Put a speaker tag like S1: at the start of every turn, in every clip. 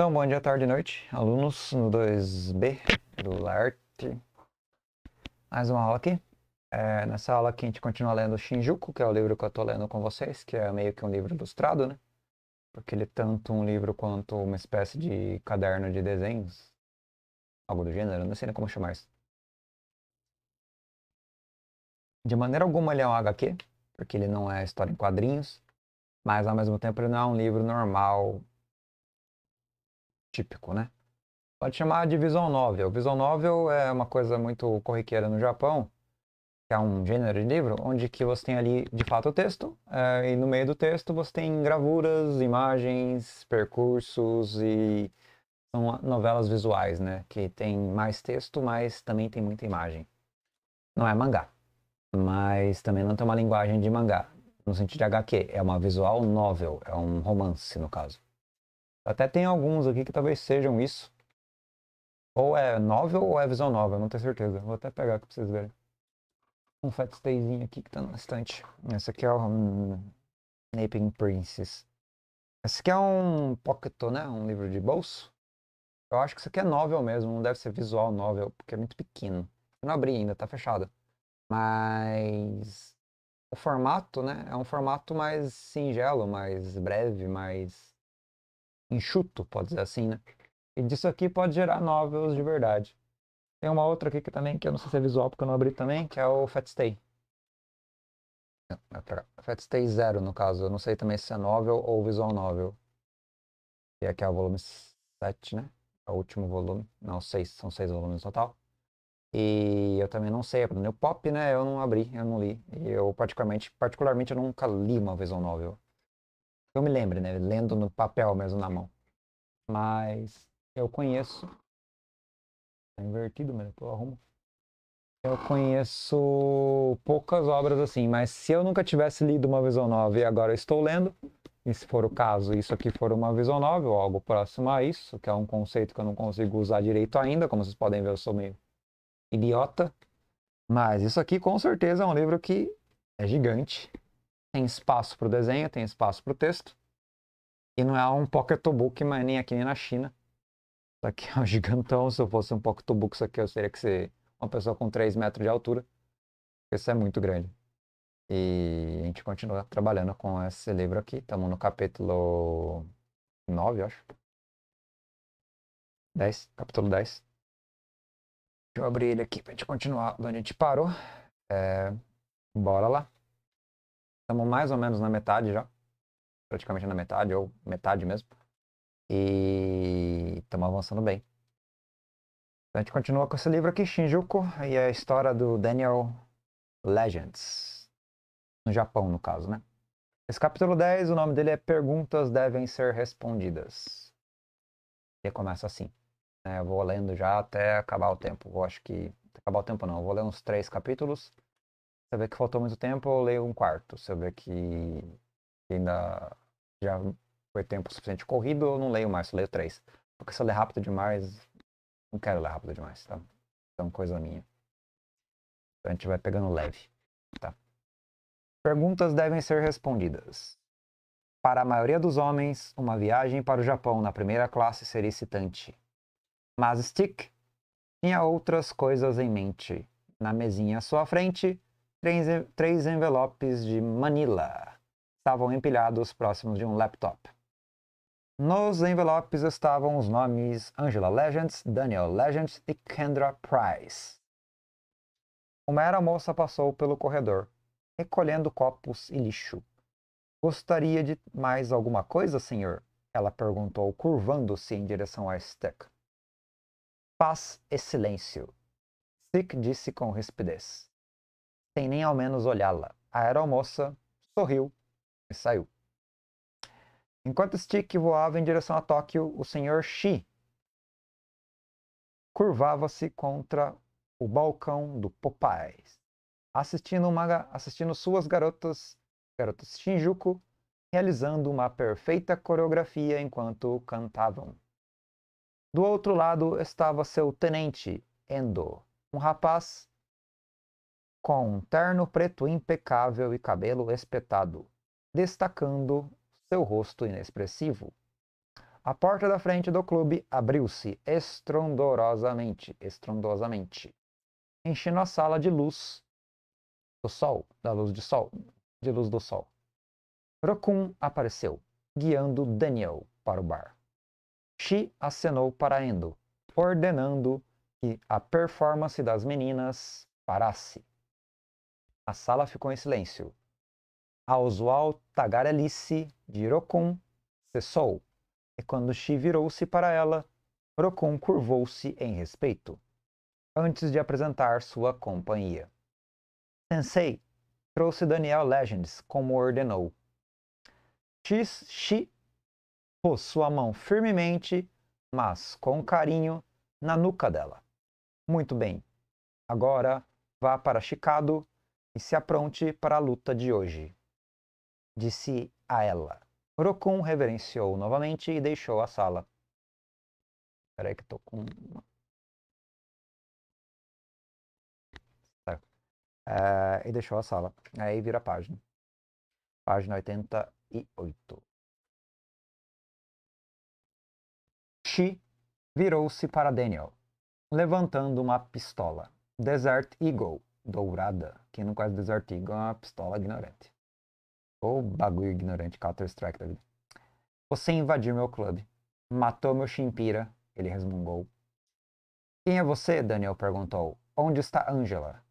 S1: Então, bom dia, tarde e noite, alunos no 2B do LART. Mais uma aula aqui. É, nessa aula aqui a gente continua lendo Shinjuku, que é o livro que eu estou lendo com vocês, que é meio que um livro ilustrado, né? Porque ele é tanto um livro quanto uma espécie de caderno de desenhos. Algo do gênero, não sei nem como chamar isso. De maneira alguma ele é um HQ, porque ele não é história em quadrinhos. Mas ao mesmo tempo ele não é um livro normal típico, né? Pode chamar de visual novel. Visual novel é uma coisa muito corriqueira no Japão, que é um gênero de livro, onde que você tem ali, de fato, o texto, é, e no meio do texto você tem gravuras, imagens, percursos e são novelas visuais, né? Que tem mais texto, mas também tem muita imagem. Não é mangá, mas também não tem uma linguagem de mangá, no sentido de HQ. É uma visual novel, é um romance, no caso. Até tem alguns aqui que talvez sejam isso. Ou é novel ou é visão nova, não tenho certeza. Vou até pegar aqui pra vocês verem. Um fat stayzinho aqui que tá na estante. Esse aqui é o um, Naping Princess. Esse aqui é um pocket, né? Um livro de bolso. Eu acho que isso aqui é novel mesmo, não deve ser visual novel, porque é muito pequeno. Tá não abri ainda, tá fechado. Mas o formato, né? É um formato mais singelo, mais breve, mais enxuto, pode dizer assim, né? E disso aqui pode gerar novels de verdade. Tem uma outra aqui que também, que eu não sei se é visual porque eu não abri também, que é o Fat Stay. É, Fat Stay Zero, no caso. Eu não sei também se é novel ou visual novel. E aqui é o volume 7, né? É o último volume. Não, 6. São 6 volumes no total. E eu também não sei, o é pop, né? Eu não abri, eu não li. Eu particularmente, particularmente eu nunca li uma visual novel eu me lembro, né? Lendo no papel mesmo na mão. Mas eu conheço. Tá invertido, mano, eu arrumo. Eu conheço poucas obras assim, mas se eu nunca tivesse lido uma visão nova e agora estou lendo, e se for o caso, isso aqui for uma visão nova ou algo próximo a isso, que é um conceito que eu não consigo usar direito ainda, como vocês podem ver, eu sou meio idiota. Mas isso aqui com certeza é um livro que é gigante. Tem espaço para o desenho, tem espaço para o texto. E não é um pocketbook, mas nem aqui nem na China. Isso aqui é um gigantão. Se eu fosse um pocketbook, isso aqui eu teria que ser uma pessoa com 3 metros de altura. Isso é muito grande. E a gente continua trabalhando com esse livro aqui. Estamos no capítulo 9, acho. 10, capítulo 10. Deixa eu abrir ele aqui para a gente continuar onde a gente parou. É, bora lá. Estamos mais ou menos na metade já. Praticamente na metade, ou metade mesmo. E estamos avançando bem. a gente continua com esse livro aqui, Shinjuku, e é a história do Daniel Legends. No Japão, no caso, né? Esse capítulo 10, o nome dele é Perguntas Devem Ser Respondidas. E começa assim. Né? Eu vou lendo já até acabar o tempo. Eu acho que. Acabar o tempo não, eu vou ler uns três capítulos. Se eu ver que faltou muito tempo, eu leio um quarto. Se eu ver que ainda já foi tempo suficiente corrido, eu não leio mais, eu leio três. Porque se eu ler rápido demais, não quero ler rápido demais, tá? Então, coisa minha. Então, a gente vai pegando leve, tá? Perguntas devem ser respondidas. Para a maioria dos homens, uma viagem para o Japão na primeira classe seria excitante. Mas Stick tinha outras coisas em mente. Na mesinha à sua frente, Três, três envelopes de Manila estavam empilhados próximos de um laptop. Nos envelopes estavam os nomes Angela Legends, Daniel Legends e Kendra Price. Uma era moça passou pelo corredor, recolhendo copos e lixo. Gostaria de mais alguma coisa, senhor? Ela perguntou, curvando-se em direção a Stuck. Paz e silêncio. Stick disse com rispidez sem nem ao menos olhá-la. A aeromoça sorriu e saiu. Enquanto Stick voava em direção a Tóquio, o Sr. Shi curvava-se contra o balcão do Popeyes, assistindo, uma, assistindo suas garotas, garotas Shinjuku, realizando uma perfeita coreografia enquanto cantavam. Do outro lado estava seu tenente, Endo, um rapaz com um terno preto impecável e cabelo espetado, destacando seu rosto inexpressivo. A porta da frente do clube abriu-se estrondorosamente, estrondosamente, enchendo a sala de luz do sol, da luz de sol, de luz do sol. Rokun apareceu, guiando Daniel para o bar. Shi acenou para Endo, ordenando que a performance das meninas parasse. A sala ficou em silêncio. usual tagarelice de Rokun cessou, e quando Shi virou-se para ela, Rokun curvou-se em respeito, antes de apresentar sua companhia. Sensei trouxe Daniel Legends, como ordenou. X Shi pôs sua mão firmemente, mas com carinho, na nuca dela. Muito bem. Agora vá para Chicago e se apronte para a luta de hoje. Disse a ela. Rokun reverenciou novamente e deixou a sala. Peraí que tô com uma
S2: Uh, e deixou a sala. Aí vira a página. Página 88.
S1: Shi virou-se para Daniel, levantando uma pistola. Desert Eagle dourada. Quem não quase Desertigo é uma pistola ignorante. Ou bagulho ignorante, Counter-Strike da vida. Você invadiu meu clube. Matou meu chimpira. Ele resmungou. Quem é você? Daniel perguntou. Onde está Angela?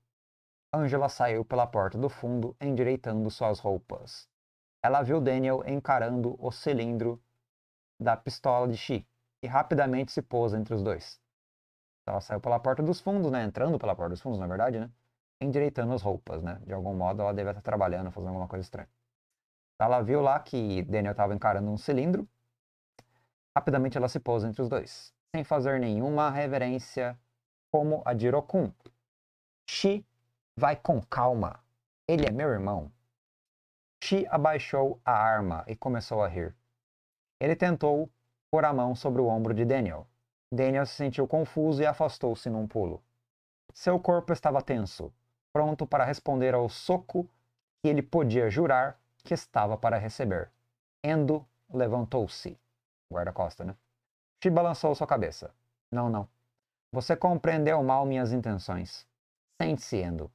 S1: Angela saiu pela porta do fundo, endireitando suas roupas. Ela viu Daniel encarando o cilindro da pistola de Chi e rapidamente se pôs entre os dois. Ela saiu pela porta dos fundos, né? Entrando pela porta dos fundos, na verdade, né? endireitando as roupas, né? De algum modo ela devia estar trabalhando, fazendo alguma coisa estranha. Ela viu lá que Daniel estava encarando um cilindro. Rapidamente ela se pôs entre os dois, sem fazer nenhuma reverência, como a de Rokun. Shi vai com calma. Ele é meu irmão. Shi abaixou a arma e começou a rir. Ele tentou pôr a mão sobre o ombro de Daniel. Daniel se sentiu confuso e afastou-se num pulo. Seu corpo estava tenso, pronto para responder ao soco que ele podia jurar que estava para receber. Endo levantou-se. Guarda-costa, né? Shi balançou sua cabeça. Não, não. Você compreendeu mal minhas intenções. Sente-se, Endo.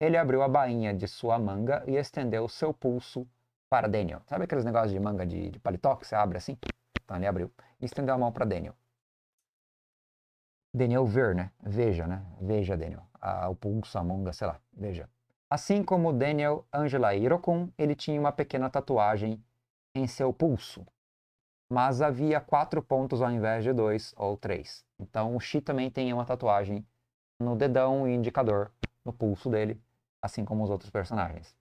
S1: Ele abriu a bainha de sua manga e estendeu seu pulso para Daniel. Sabe aqueles negócios de manga de, de paletó que você abre assim? Então ele abriu e estendeu a mão para Daniel. Daniel ver, né? Veja, né? Veja, Daniel. Ah, o pulso, a manga, sei lá. Veja. Assim como Daniel Angela Irokun, ele tinha uma pequena tatuagem em seu pulso. Mas havia quatro pontos ao invés de dois ou três. Então o Xi também tem uma tatuagem no dedão e indicador no pulso dele, assim como os outros personagens.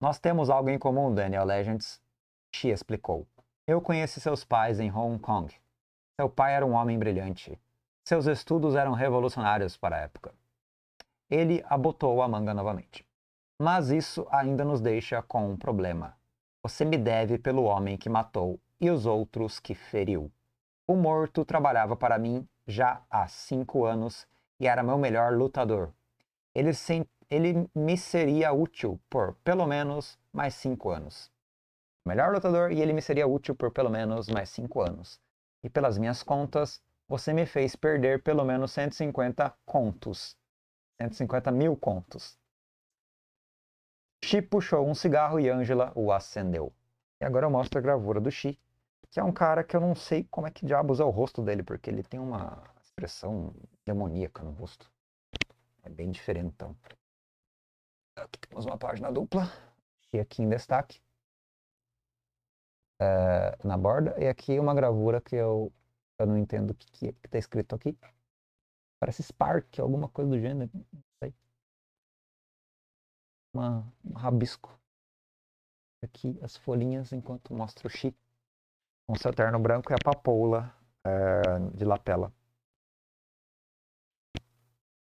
S1: Nós temos algo em comum, Daniel Legends, Xi explicou. Eu conheci seus pais em Hong Kong. Seu pai era um homem brilhante. Seus estudos eram revolucionários para a época. Ele abotou a manga novamente. Mas isso ainda nos deixa com um problema. Você me deve pelo homem que matou e os outros que feriu. O morto trabalhava para mim já há cinco anos e era meu melhor lutador. Ele, ele me seria útil por pelo menos mais cinco anos. Melhor lutador e ele me seria útil por pelo menos mais cinco anos. E pelas minhas contas, você me fez perder pelo menos 150 contos. 150 mil contos. Chi puxou um cigarro e Angela o acendeu. E agora eu mostro a gravura do Chi, que é um cara que eu não sei como é que diabos é o rosto dele, porque ele tem uma expressão demoníaca no rosto. É bem diferente,
S2: Aqui temos uma página dupla.
S1: Chi aqui em destaque. É, na borda. E aqui uma gravura que eu eu não entendo o que, que, é que tá escrito aqui. Parece Spark, alguma coisa do gênero. Não sei. Uma, um rabisco. Aqui as folhinhas enquanto mostra o Chi. Com seu terno branco e a papoula é, de lapela.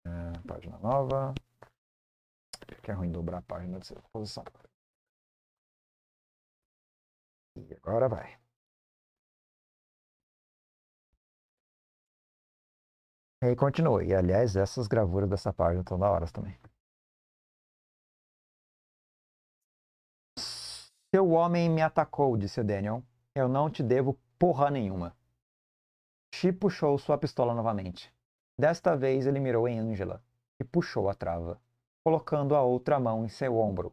S2: É, página nova. Que é ruim dobrar a página de posição. E agora vai. E
S1: continuou. E aliás, essas gravuras dessa página estão da hora também. Seu homem me atacou, disse Daniel. Eu não te devo porra nenhuma. Chi puxou sua pistola novamente. Desta vez ele mirou em Angela e puxou a trava, colocando a outra mão em seu ombro.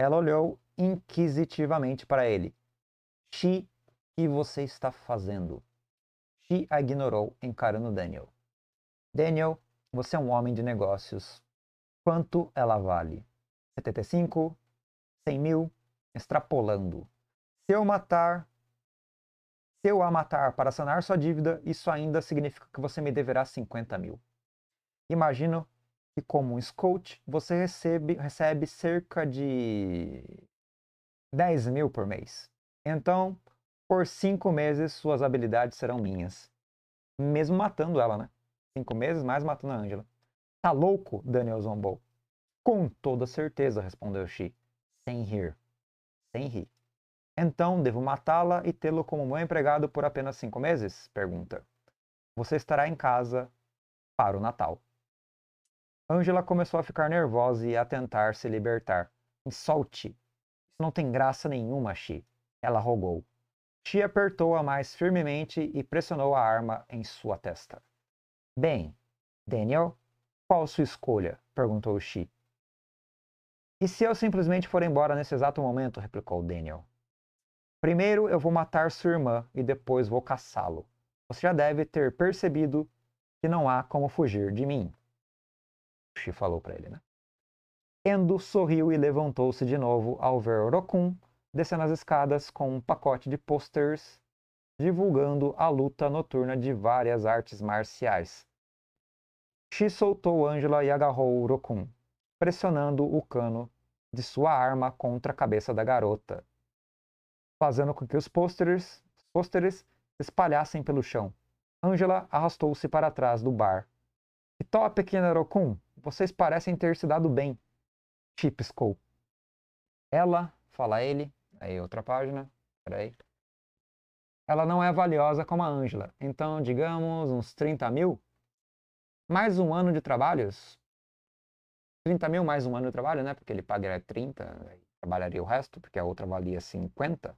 S1: Ela olhou inquisitivamente para ele. Chi, que você está fazendo? Chi a ignorou, encarando Daniel. Daniel, você é um homem de negócios. Quanto ela vale? 75? 100 mil? Extrapolando. Se eu matar. Se eu a matar para sanar sua dívida, isso ainda significa que você me deverá 50 mil. Imagino que, como um scout, você recebe, recebe cerca de 10 mil por mês. Então, por cinco meses, suas habilidades serão minhas. Mesmo matando ela, né? cinco meses, mais matando a Angela. Tá louco, Daniel zombou. Com toda certeza, respondeu Xi, sem rir. Sem rir. Então, devo matá-la e tê-lo como meu empregado por apenas cinco meses? Pergunta. Você estará em casa para o Natal. Angela começou a ficar nervosa e a tentar se libertar. Insolte! Isso não tem graça nenhuma, Xi. Ela rogou. Xi apertou-a mais firmemente e pressionou a arma em sua testa. Bem, Daniel, qual sua escolha? perguntou o Xi. E se eu simplesmente for embora nesse exato momento? replicou Daniel. Primeiro eu vou matar sua irmã e depois vou caçá-lo. Você já deve ter percebido que não há como fugir de mim. Xi falou para ele, né? Endo sorriu e levantou-se de novo ao ver Orokun descendo as escadas com um pacote de posters divulgando a luta noturna de várias artes marciais. Shi soltou Angela e agarrou Rokun, pressionando o cano de sua arma contra a cabeça da garota, fazendo com que os pôsteres, se espalhassem pelo chão. Angela arrastou-se para trás do bar. Que tal, pequena Rokun! Vocês parecem ter se dado bem. Chipscope. piscou. Ela, fala ele. Aí outra página. Peraí ela não é valiosa como a Ângela. Então, digamos, uns 30 mil, mais um ano de trabalhos. 30 mil mais um ano de trabalho, né? Porque ele pagaria é 30 trabalharia o resto, porque a outra valia 50.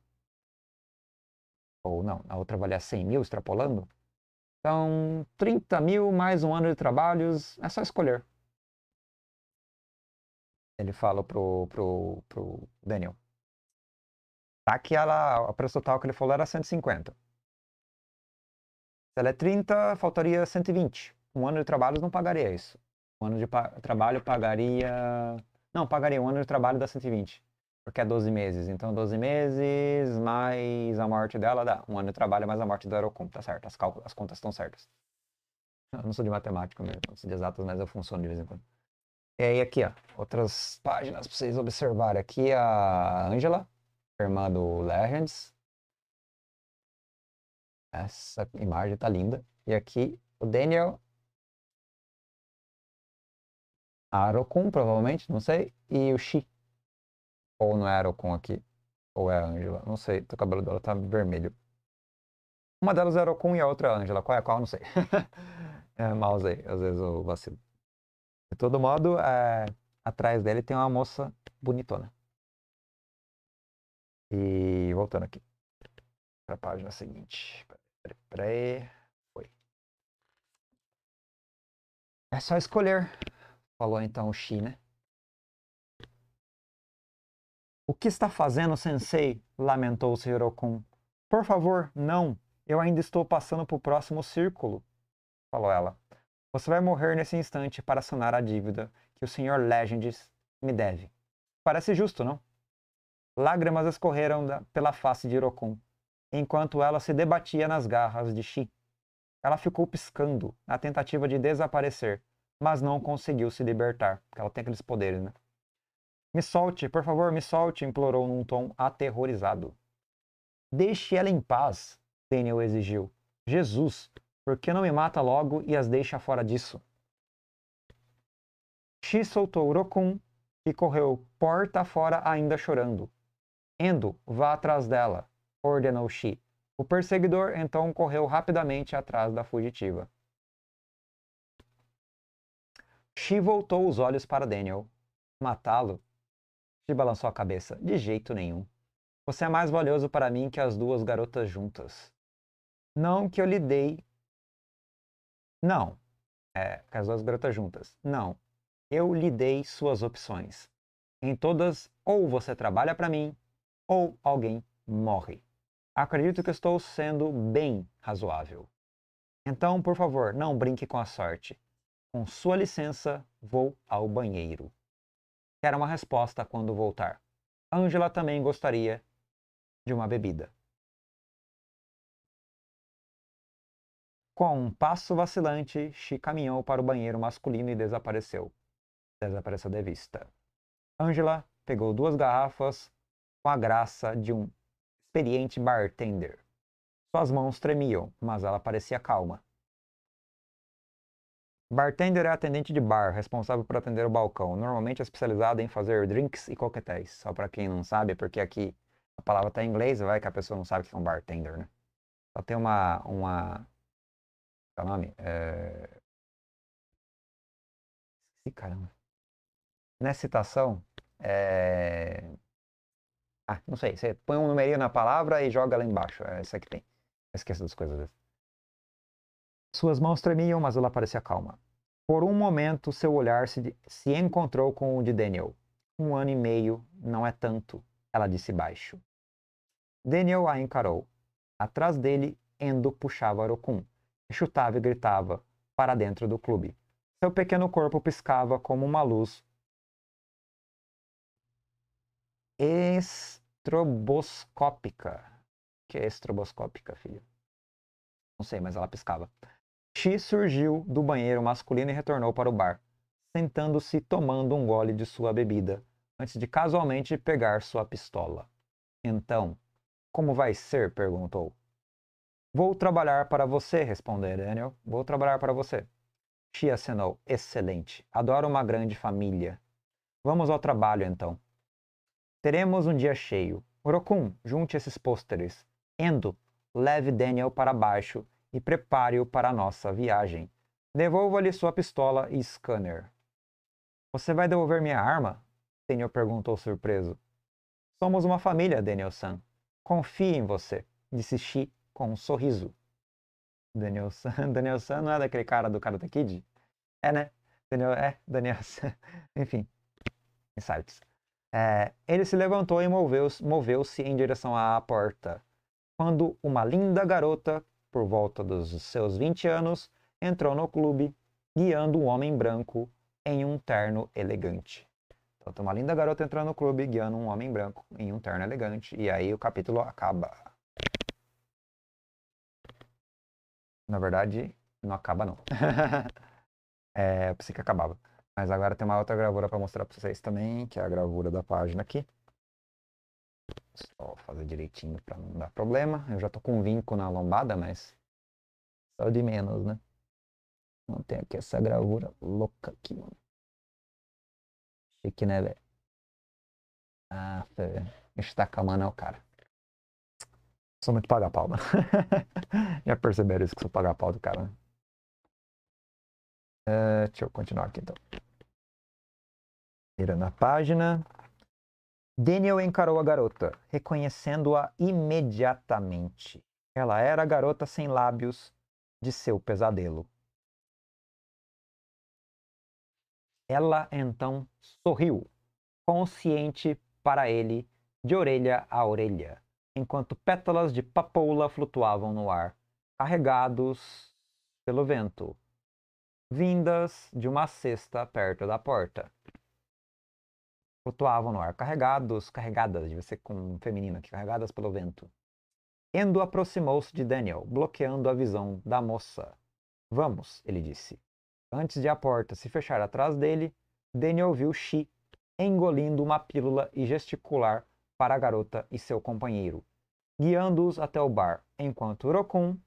S1: Ou não, a outra valia 100 mil, extrapolando. Então, 30 mil mais um ano de trabalhos, é só escolher. Ele fala pro, pro, pro Daniel. Aquela, tá o preço total que ele falou era 150. Se ela é 30, faltaria 120. Um ano de trabalho não pagaria isso. Um ano de pa trabalho pagaria. Não, pagaria um ano de trabalho dá 120. Porque é 12 meses. Então, 12 meses mais a morte dela dá. Um ano de trabalho mais a morte do Aerocom, tá certo. As, as contas estão certas. Eu não sou de matemática mesmo, não sou de exatas, mas eu funciono de vez em quando. E aí aqui, ó, outras páginas para vocês observarem. Aqui é a Angela, Firmado Legends. Essa imagem tá linda. E aqui o Daniel
S2: Arokun, provavelmente, não sei. E o Shi.
S1: Ou não é Arokun aqui. Ou é a Angela. Não sei. O cabelo dela tá vermelho. Uma delas é Arokun e a outra é a Angela. Qual é qual? Não sei. é mouse aí. Às vezes eu vacilo. De todo modo, é... atrás dele tem uma moça bonitona.
S2: E voltando aqui para a página seguinte. Peraí. Foi.
S1: É só escolher. Falou então o Shi, né? O que está fazendo, Sensei? Lamentou-se Hirokun. Por favor, não. Eu ainda estou passando para o próximo círculo. Falou ela. Você vai morrer nesse instante para sanar a dívida que o Sr. Legends me deve. Parece justo, não? Lágrimas escorreram da, pela face de Hirokun, enquanto ela se debatia nas garras de Shi. Ela ficou piscando na tentativa de desaparecer, mas não conseguiu se libertar, porque ela tem aqueles poderes, né? Me solte, por favor, me solte, implorou num tom aterrorizado. Deixe ela em paz, Daniel exigiu. Jesus, por que não me mata logo e as deixa fora disso? Shi soltou Rokun e correu porta fora ainda chorando. Endo, vá atrás dela, ordenou Shi. O perseguidor então correu rapidamente atrás da fugitiva. Shi voltou os olhos para Daniel. Matá-lo? Shi balançou a cabeça. De jeito nenhum. Você é mais valioso para mim que as duas garotas juntas. Não que eu lhe dei. Não. É, que as duas garotas juntas. Não. Eu lhe dei suas opções. Em todas, ou você trabalha para mim, ou alguém morre. Acredito que estou sendo bem razoável. Então, por favor, não brinque com a sorte. Com sua licença, vou ao banheiro. Quero uma resposta quando voltar. Angela também gostaria de uma bebida. Com um passo vacilante, Chi caminhou para o banheiro masculino e desapareceu. Desapareceu de vista. Angela pegou duas garrafas, com a graça de um experiente bartender. Suas mãos tremiam, mas ela parecia calma. Bartender é atendente de bar, responsável por atender o balcão, normalmente é especializado em fazer drinks e coquetéis. Só para quem não sabe, porque aqui a palavra tá em inglês, vai que a pessoa não sabe o que é um bartender, né? Só tem uma. uma... Qual é o nome? É... Esqueci, caramba. Nessa citação, é... Ah, não sei. Você põe um numerinho na palavra e joga lá embaixo. É isso que tem. Esqueça das coisas. Suas mãos tremiam, mas ela parecia calma. Por um momento, seu olhar se, se encontrou com o de Daniel. Um ano e meio não é tanto, ela disse baixo. Daniel a encarou. Atrás dele, Endo puxava Rokun, Chutava e gritava para dentro do clube. Seu pequeno corpo piscava como uma luz estroboscópica. O que é estroboscópica, filho? Não sei, mas ela piscava. X surgiu do banheiro masculino e retornou para o bar, sentando-se tomando um gole de sua bebida, antes de casualmente pegar sua pistola. Então, como vai ser? perguntou. Vou trabalhar para você, respondeu Daniel. Vou trabalhar para você. Chi acenou. Excelente. Adoro uma grande família. Vamos ao trabalho, então. Teremos um dia cheio. Orokun, junte esses pôsteres. Endo, leve Daniel para baixo e prepare-o para a nossa viagem. Devolva-lhe sua pistola e scanner. Você vai devolver minha arma? Daniel perguntou surpreso. Somos uma família, Daniel-san. Confie em você, disse Shi com um sorriso. Daniel-san, Daniel-san não é daquele cara do Karate Kid? É, né? Daniel, é, Daniel-san. Enfim, insights. É, ele se levantou e moveu-se moveu em direção à porta, quando uma linda garota, por volta dos seus 20 anos, entrou no clube, guiando um homem branco em um terno elegante. Então tem uma linda garota entrando no clube, guiando um homem branco em um terno elegante, e aí o capítulo acaba. Na verdade, não acaba não. é, eu pensei que acabava. Mas agora tem uma outra gravura para mostrar para vocês também, que é a gravura da página aqui. Só fazer direitinho para não dar problema. Eu já tô com vinco na lombada, mas só de menos, né? Não tem aqui
S2: essa gravura louca aqui, mano. Chique, né, velho? Ah, velho. Estaca, mano, é o cara. Sou muito paga pau, mano. Já perceberam isso que sou paga pau do cara, né?
S1: Uh, deixa eu continuar aqui então. Virando a página. Daniel encarou a garota, reconhecendo-a imediatamente. Ela era a garota sem lábios de seu pesadelo. Ela então sorriu, consciente para ele, de orelha a orelha, enquanto pétalas de papoula flutuavam no ar, carregados pelo vento, vindas de uma cesta perto da porta flutuavam no ar, carregados, carregadas, De você com feminino aqui, carregadas pelo vento. Endo aproximou-se de Daniel, bloqueando a visão da moça. Vamos, ele disse. Antes de a porta se fechar atrás dele, Daniel viu Shi engolindo uma pílula e gesticular para a garota e seu companheiro, guiando-os até o bar, enquanto Rokun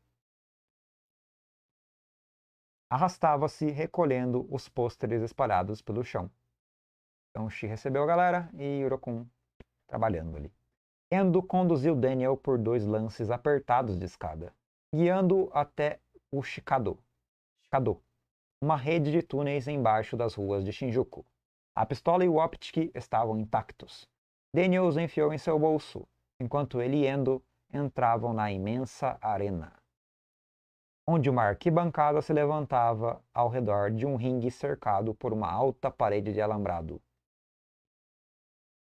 S1: arrastava-se recolhendo os pôsteres espalhados pelo chão. Então Xi recebeu a galera e Urokun trabalhando ali. Endo conduziu Daniel por dois lances apertados de escada, guiando até o Shikado, Shikado, uma rede de túneis embaixo das ruas de Shinjuku. A pistola e o optic estavam intactos. Daniel os enfiou em seu bolso, enquanto ele e Endo entravam na imensa arena, onde uma arquibancada se levantava ao redor de um ringue cercado por uma alta parede de alambrado.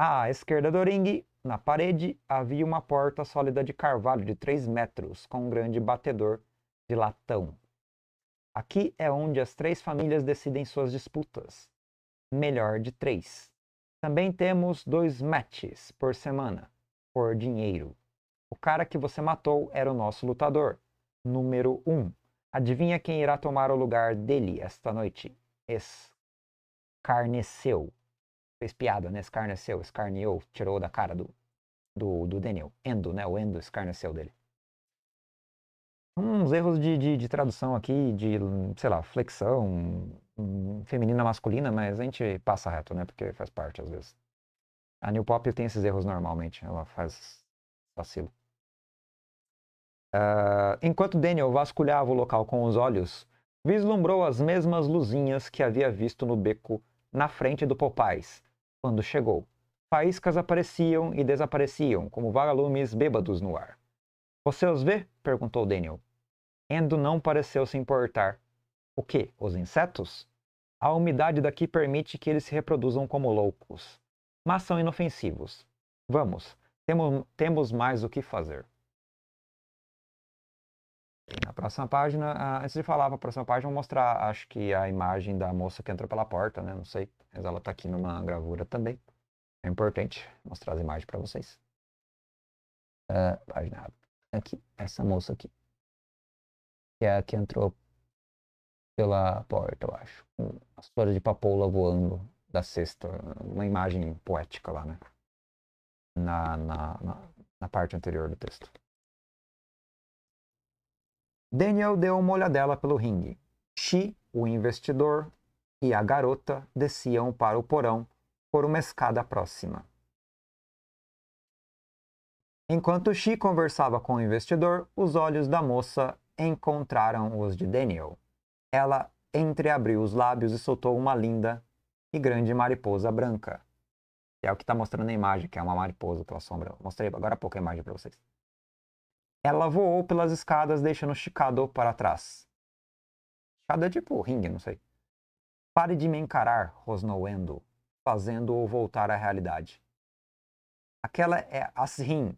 S1: À esquerda do ringue, na parede, havia uma porta sólida de carvalho de 3 metros, com um grande batedor de latão. Aqui é onde as três famílias decidem suas disputas. Melhor de três. Também temos dois matches por semana, por dinheiro. O cara que você matou era o nosso lutador. Número 1. Um. Adivinha quem irá tomar o lugar dele esta noite? Escarneceu fez piada, né? Escarneceu, é escarneou, tirou da cara do, do, do Daniel. Endo, né? O Endo escarneceu é dele. Uns erros de, de, de tradução aqui, de, sei lá, flexão, feminina, masculina, mas a gente passa reto, né? Porque faz parte às vezes. A New Pop tem esses erros normalmente, ela faz vacilo. Uh, enquanto Daniel vasculhava o local com os olhos, vislumbrou as mesmas luzinhas que havia visto no beco na frente do Popais, quando chegou. Faíscas apareciam e desapareciam, como vagalumes bêbados no ar. Você os vê? perguntou Daniel. Endo não pareceu se importar. O que? Os insetos? A umidade daqui permite que eles se reproduzam como loucos. Mas são inofensivos. Vamos, temos, temos mais o que fazer. Na próxima página, antes de falar para a próxima página, eu vou mostrar, acho que a imagem da moça que entrou pela porta, né? Não sei, mas ela está aqui numa gravura também. É importante mostrar as imagens para vocês.
S2: Uh, página aqui, essa
S1: moça aqui. Que é a que entrou pela porta, eu acho. as flores de papoula voando da cesta. Uma imagem poética lá, né? na, na, na, na parte anterior do texto. Daniel deu uma olhadela pelo ringue. Xi, o investidor, e a garota desciam para o porão por uma escada próxima. Enquanto Xi conversava com o investidor, os olhos da moça encontraram os de Daniel. Ela entreabriu os lábios e soltou uma linda e grande mariposa branca. é o que está mostrando a imagem, que é uma mariposa pela sombra. Mostrei agora há pouco a imagem para vocês. Ela voou pelas escadas, deixando Chicago para trás. Chicago é tipo ringue, não sei. Pare de me encarar, rosnou Endo, fazendo-o voltar à realidade. Aquela é Asrin,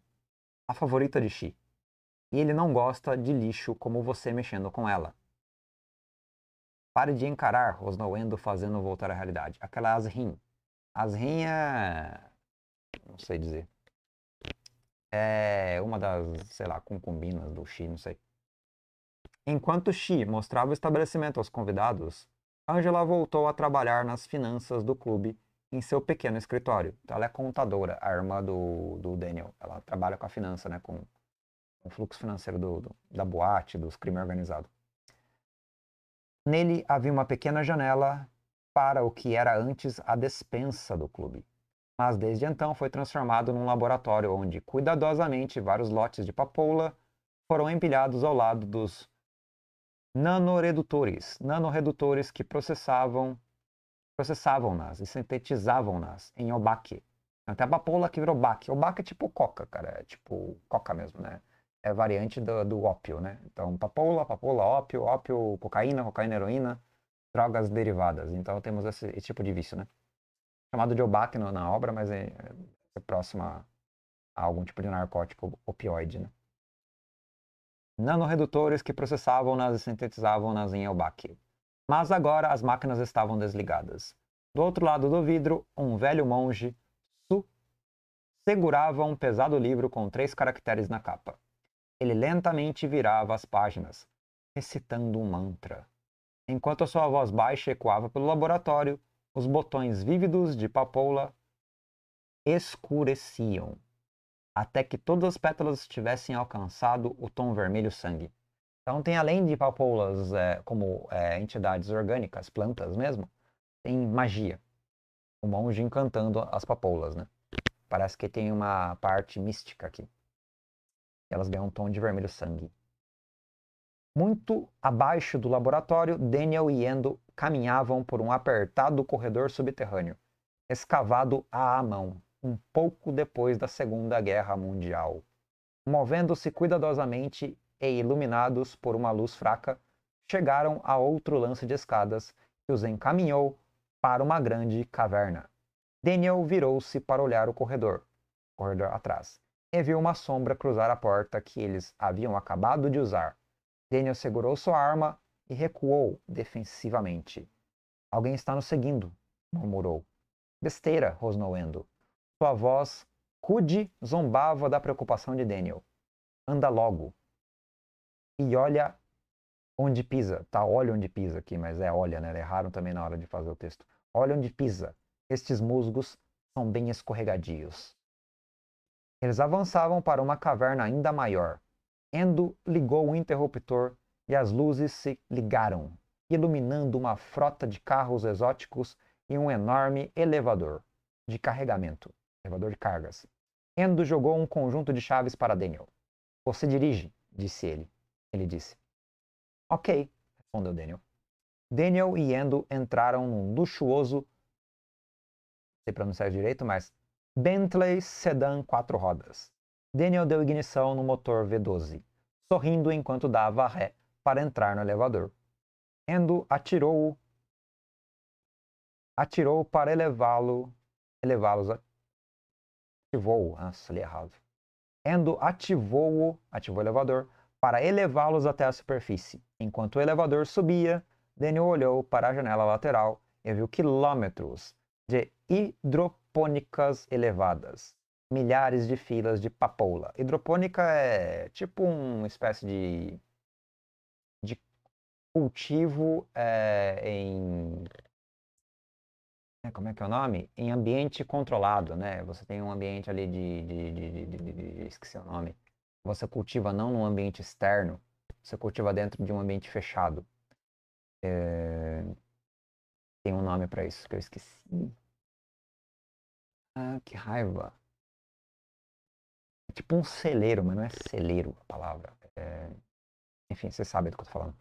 S1: a favorita de Shi. E ele não gosta de lixo como você mexendo com ela. Pare de encarar, rosnou Endo, fazendo voltar à realidade. Aquela é Asrin. Asrin é... não sei dizer é uma das, sei lá, concubinas do Xi, não sei. Enquanto Xi mostrava o estabelecimento aos convidados, Angela voltou a trabalhar nas finanças do clube em seu pequeno escritório. Então, ela é contadora, a irmã do, do Daniel. Ela trabalha com a finança, né, com o fluxo financeiro do, do, da boate, dos crime organizado. Nele havia uma pequena janela para o que era antes a despensa do clube mas desde então foi transformado num laboratório onde, cuidadosamente, vários lotes de papoula foram empilhados ao lado dos nanoredutores, nanoredutores que processavam processavam-nas e sintetizavam-nas em obaque. Até a papoula que virou baque. Obaque é tipo coca, cara, é tipo coca mesmo, né? É variante do, do ópio, né? Então, papoula, papoula, ópio, ópio, cocaína, cocaína, heroína, drogas derivadas. Então, temos esse, esse tipo de vício, né? chamado de obáquino na obra, mas é, é próximo a, algum tipo de narcótico opioide. Né? Nanorredutores que processavam-nas e sintetizavam-nas em elbáquio. Mas agora as máquinas estavam desligadas. Do outro lado do vidro, um velho monge, Su, segurava um pesado livro com três caracteres na capa. Ele lentamente virava as páginas, recitando um mantra. Enquanto a sua voz baixa ecoava pelo laboratório, os botões vívidos de papoula escureciam, até que todas as pétalas tivessem alcançado o tom vermelho sangue. Então tem além de papoulas é, como é, entidades orgânicas, plantas mesmo, tem magia. O monge encantando as papoulas, né? Parece que tem uma parte mística aqui. Elas ganham um tom de vermelho sangue. Muito abaixo do laboratório, Daniel e Endo caminhavam por um apertado corredor subterrâneo, escavado à mão, um pouco depois da Segunda Guerra Mundial. Movendo-se cuidadosamente e iluminados por uma luz fraca, chegaram a outro lance de escadas que os encaminhou para uma grande caverna. Daniel virou-se para olhar o corredor, corredor atrás, e viu uma sombra cruzar a porta que eles haviam acabado de usar. Daniel segurou sua arma e recuou defensivamente. Alguém está nos seguindo, murmurou. Besteira, rosnou Endo. Sua voz, rude, zombava da preocupação de Daniel. Anda logo. E olha onde pisa. Tá, olha onde pisa aqui, mas é olha, né? Erraram também na hora de fazer o texto. Olha onde pisa. Estes musgos são bem escorregadios. Eles avançavam para uma caverna ainda maior. Endo ligou o interruptor e as luzes se ligaram, iluminando uma frota de carros exóticos e um enorme elevador de carregamento elevador de cargas. Endo jogou um conjunto de chaves para Daniel. Você dirige, disse ele. Ele disse. Ok, respondeu Daniel. Daniel e Endo entraram num luxuoso, não sei pronunciar direito, mas Bentley Sedan quatro rodas. Daniel deu ignição no motor V12, sorrindo enquanto dava ré para entrar no elevador. Endo atirou-o atirou para elevá-lo, elevá-los a... ativou, nossa, li é errado. Endo ativou-o, ativou o elevador, para elevá-los até a superfície. Enquanto o elevador subia, Daniel olhou para a janela lateral e viu quilômetros de hidropônicas elevadas. Milhares de filas de papoula. Hidropônica é tipo uma espécie de cultivo é, em eh, como é que é o nome? Em ambiente controlado, né? Você tem um ambiente ali de, de, de, de, esqueci o nome. Você cultiva não num ambiente externo, você cultiva dentro de um ambiente fechado. É... Tem um nome para isso que eu esqueci. Ah, que raiva! É tipo um celeiro, mas não é celeiro a palavra. É... Enfim, você sabe do que eu tô falando.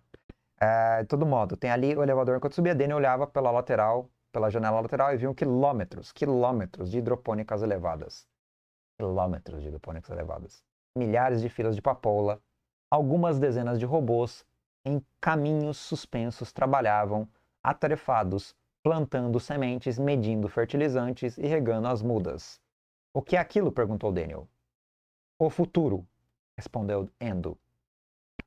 S1: É, de todo modo, tem ali o elevador. Enquanto subia Daniel olhava pela lateral, pela janela lateral e viu quilômetros, quilômetros de hidropônicas elevadas. Quilômetros de hidropônicas elevadas. Milhares de filas de papoula, algumas dezenas de robôs em caminhos suspensos trabalhavam, atarefados, plantando sementes, medindo fertilizantes e regando as mudas. O que é aquilo? perguntou Daniel. O futuro, respondeu Endo.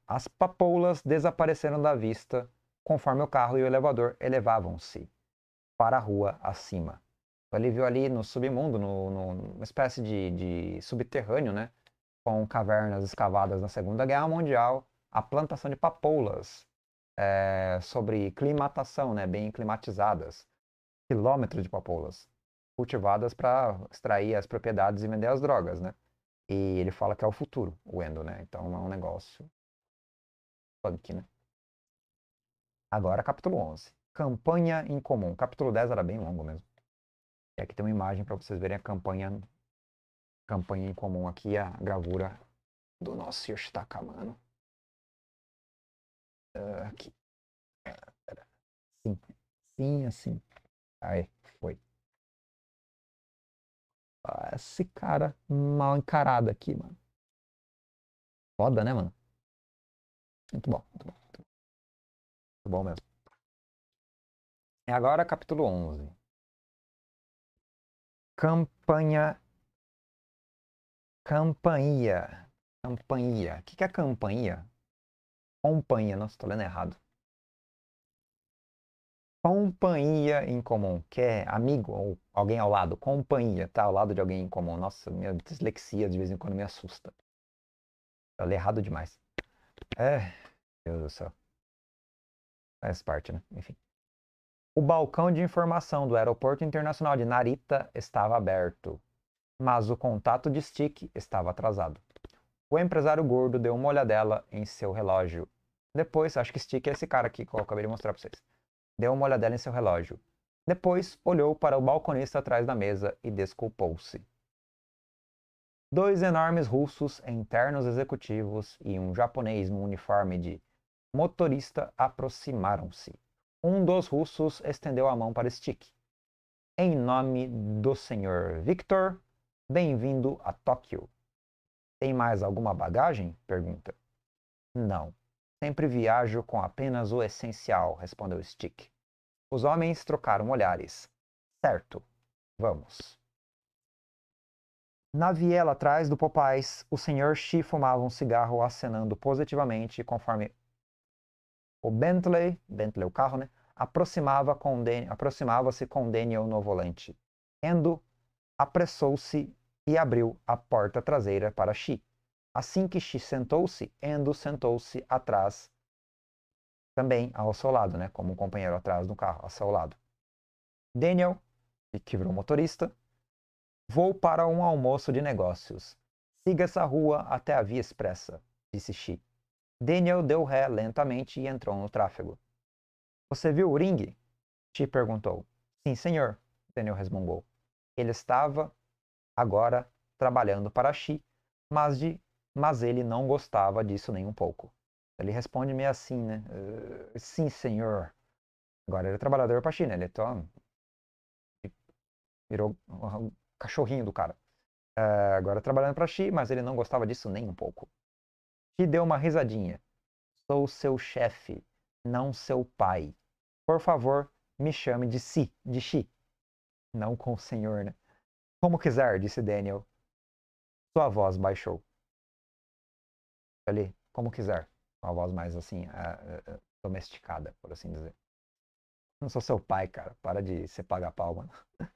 S1: As papoulas desapareceram da vista conforme o carro e o elevador elevavam-se para a rua acima. Então ele viu ali no submundo, no, no, numa espécie de, de subterrâneo, né? com cavernas escavadas na Segunda Guerra Mundial, a plantação de papoulas é, sobre climatação, né? bem climatizadas, quilômetros de papoulas cultivadas para extrair as propriedades e vender as drogas, né? E ele fala que é o futuro, o Endo, né? Então é um negócio punk, né? Agora, capítulo 11. Campanha em comum. Capítulo 10 era bem longo mesmo. E aqui tem uma imagem para vocês verem a campanha campanha em comum aqui, a gravura do nosso Yoshitaka, mano.
S2: Ah, aqui. Sim. Sim, assim. Aí, foi. Ah, esse cara mal encarado aqui, mano. Foda, né, mano? Muito bom, muito bom. Muito bom mesmo. E agora, capítulo 11. Campanha. Campanha. Campanha. O que, que é campanha?
S1: Companhia. Nossa, tô lendo errado. Companhia em comum, que é amigo ou alguém ao lado. Companhia, tá? Ao lado de alguém em comum. Nossa, minha dislexia de vez em quando me assusta. Eu li errado demais. É. Deus do céu. Faz parte, né? Enfim. O balcão de informação do Aeroporto Internacional de Narita estava aberto, mas o contato de stick estava atrasado. O empresário gordo deu uma olhadela em seu relógio. Depois, acho que stick é esse cara aqui que eu acabei de mostrar para vocês. Deu uma olhadela em seu relógio. Depois, olhou para o balconista atrás da mesa e desculpou-se. Dois enormes russos, internos executivos e um japonês no uniforme de motorista aproximaram-se. Um dos russos estendeu a mão para Stick. Em nome do senhor Victor, bem-vindo a Tóquio. Tem mais alguma bagagem? pergunta. Não. Sempre viajo com apenas o essencial, respondeu Stick. Os homens trocaram olhares. Certo. Vamos. Na viela atrás do Popais, o Sr. Shi fumava um cigarro acenando positivamente conforme o Bentley, Bentley é o carro, né? Aproximava-se com, aproximava com Daniel no volante. Endo apressou-se e abriu a porta traseira para Xi. Assim que Xi sentou-se, Endo sentou-se atrás, também ao seu lado, né? Como um companheiro atrás do carro, ao seu lado. Daniel, que virou motorista, vou para um almoço de negócios. Siga essa rua até a via expressa, disse Xi. Daniel deu ré lentamente e entrou no tráfego. Você viu o ringue? Te perguntou. Sim, senhor, Daniel resmungou. Ele estava, agora, trabalhando para Xi, mas, de, mas ele não gostava disso nem um pouco. Ele responde meio assim, né? Uh, sim, senhor. Agora ele é trabalhador para Xi, né? Ele é toma, virou um cachorrinho do cara. Uh, agora trabalhando para Xi, mas ele não gostava disso nem um pouco. E deu uma risadinha. Sou seu chefe, não seu pai. Por favor, me chame de si, de chi. Não com o senhor, né? Como quiser, disse Daniel. Sua voz baixou. Ali, como quiser. Uma voz mais assim, uh, uh, domesticada, por assim dizer. Não sou seu pai, cara. Para de pagar pau, palma.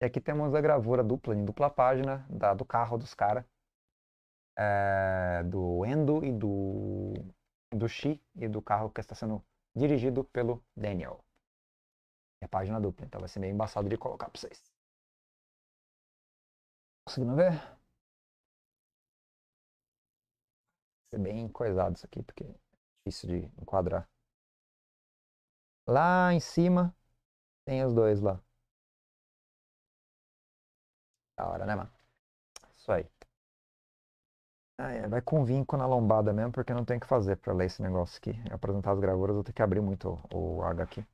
S1: e aqui temos a gravura dupla, em dupla página, da, do carro dos caras. Eh, do Endo e do, do Shi e do carro que está sendo dirigido pelo Daniel.
S2: É página dupla, então vai ser meio embaçado de colocar para vocês. Conseguindo ver? Vai ser bem coisado isso aqui, porque é difícil de enquadrar. Lá em cima tem os dois lá. Da hora, né, mano?
S1: Isso aí. Ah, é, vai com vinco na lombada mesmo, porque não tem o que fazer para ler esse negócio aqui. É apresentar as gravuras, eu tenho que abrir muito o, o H aqui.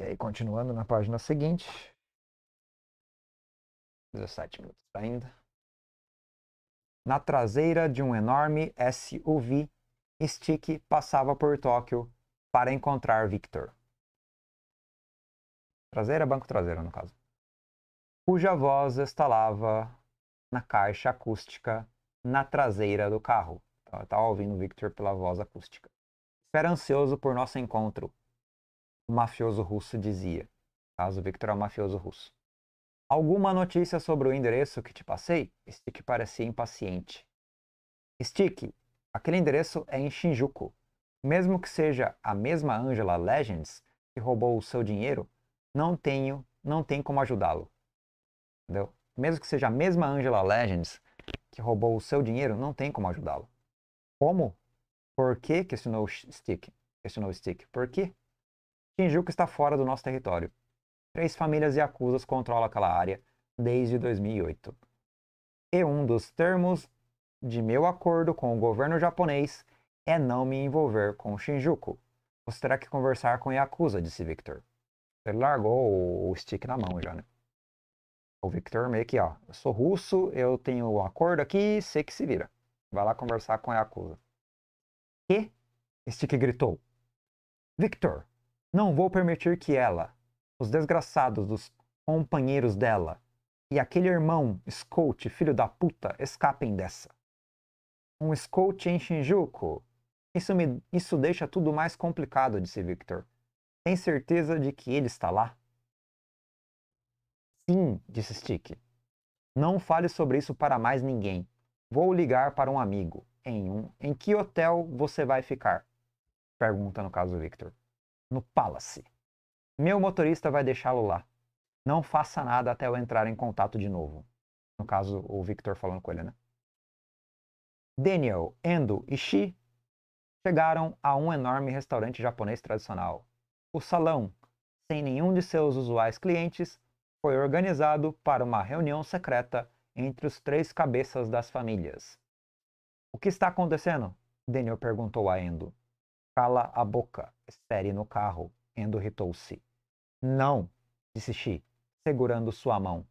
S1: E aí, continuando na página seguinte. 17 minutos ainda. Tá na traseira de um enorme SUV, Stick passava por Tóquio para encontrar Victor. Traseira, banco traseiro, no caso cuja voz estalava na caixa acústica na traseira do carro. Então, eu estava ouvindo o Victor pela voz acústica. Espera ansioso por nosso encontro, o mafioso russo dizia. Caso Victor é um mafioso russo. Alguma notícia sobre o endereço que te passei? Stick parecia impaciente. Stick, aquele endereço é em Shinjuku. Mesmo que seja a mesma Angela Legends que roubou o seu dinheiro, não tenho, não tem como ajudá-lo. Entendeu? Mesmo que seja a mesma Angela Legends que roubou o seu dinheiro, não tem como ajudá-lo. Como? Por que? questionou Stick. Questionou Stick. Por quê? Shinjuku está fora do nosso território. Três famílias Yakuzas controlam aquela área desde 2008. E um dos termos de meu acordo com o governo japonês é não me envolver com Shinjuku. Você terá que conversar com Yakuza, disse Victor. Ele largou o stick na mão já, né? o Victor meio que, ó, eu sou russo, eu tenho um acordo aqui, sei que se vira. Vai lá conversar com a Yakuza. E Stick gritou. Victor, não vou permitir que ela, os desgraçados dos companheiros dela e aquele irmão Scout, filho da puta, escapem dessa. Um Scout em Shinjuku. Isso, me, isso deixa tudo mais complicado, disse Victor. Tem certeza de que ele está lá? Sim, disse Stick. Não fale sobre isso para mais ninguém. Vou ligar para um amigo. Em um. Em que hotel você vai ficar? Pergunta no caso Victor. No Palace. Meu motorista vai deixá-lo lá. Não faça nada até eu entrar em contato de novo. No caso, o Victor falando com ele, né? Daniel, Endo e Shi chegaram a um enorme restaurante japonês tradicional. O salão, sem nenhum de seus usuais clientes, foi organizado para uma reunião secreta entre os três cabeças das famílias. O que está acontecendo? Daniel perguntou a Endo. Cala a boca, espere no carro. Endo irritou-se. Não, disse Shi, segurando sua mão.